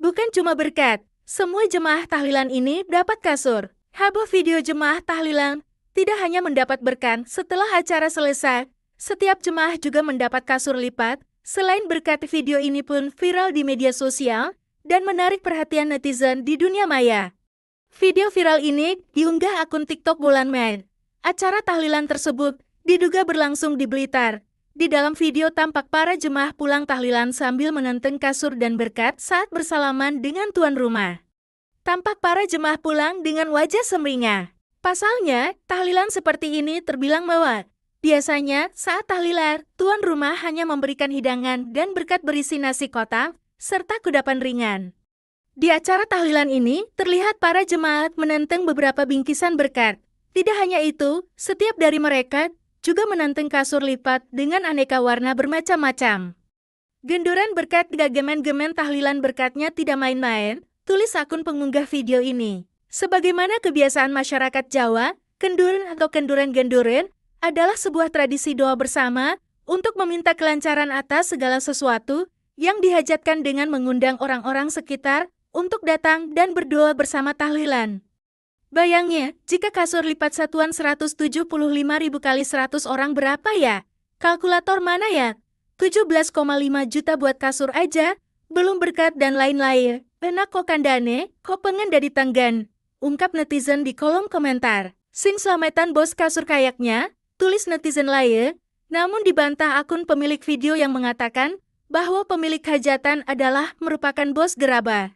bukan cuma berkat. Semua jemaah tahlilan ini dapat kasur. Heboh video jemaah tahlilan tidak hanya mendapat berkat setelah acara selesai, setiap jemaah juga mendapat kasur lipat. Selain berkat video ini pun viral di media sosial dan menarik perhatian netizen di dunia maya. Video viral ini diunggah akun TikTok bulan Mei. Acara tahlilan tersebut diduga berlangsung di Blitar, di dalam video tampak para jemaah pulang tahlilan sambil menenteng kasur dan berkat saat bersalaman dengan tuan rumah. Tampak para jemaah pulang dengan wajah semringah. Pasalnya, tahlilan seperti ini terbilang mewah. Biasanya, saat tahlilan, tuan rumah hanya memberikan hidangan dan berkat berisi nasi kotak, serta kudapan ringan. Di acara tahlilan ini, terlihat para jemaat menenteng beberapa bingkisan berkat. Tidak hanya itu, setiap dari mereka juga menanteng kasur lipat dengan aneka warna bermacam-macam. Genduran berkat gagemen-gemen tahlilan berkatnya tidak main-main, tulis akun pengunggah video ini. Sebagaimana kebiasaan masyarakat Jawa, kenduren atau kenduren genduren adalah sebuah tradisi doa bersama untuk meminta kelancaran atas segala sesuatu yang dihajatkan dengan mengundang orang-orang sekitar untuk datang dan berdoa bersama tahlilan. Bayangnya, jika kasur lipat satuan 175.000 kali 100 orang berapa ya? Kalkulator mana ya? 17,5 juta buat kasur aja, belum berkat dan lain-lain. Enak kok kandane, kok pengen dari tanggan. Ungkap netizen di kolom komentar. Sing selamatan bos kasur kayaknya, tulis netizen lain. Namun dibantah akun pemilik video yang mengatakan bahwa pemilik hajatan adalah merupakan bos geraba.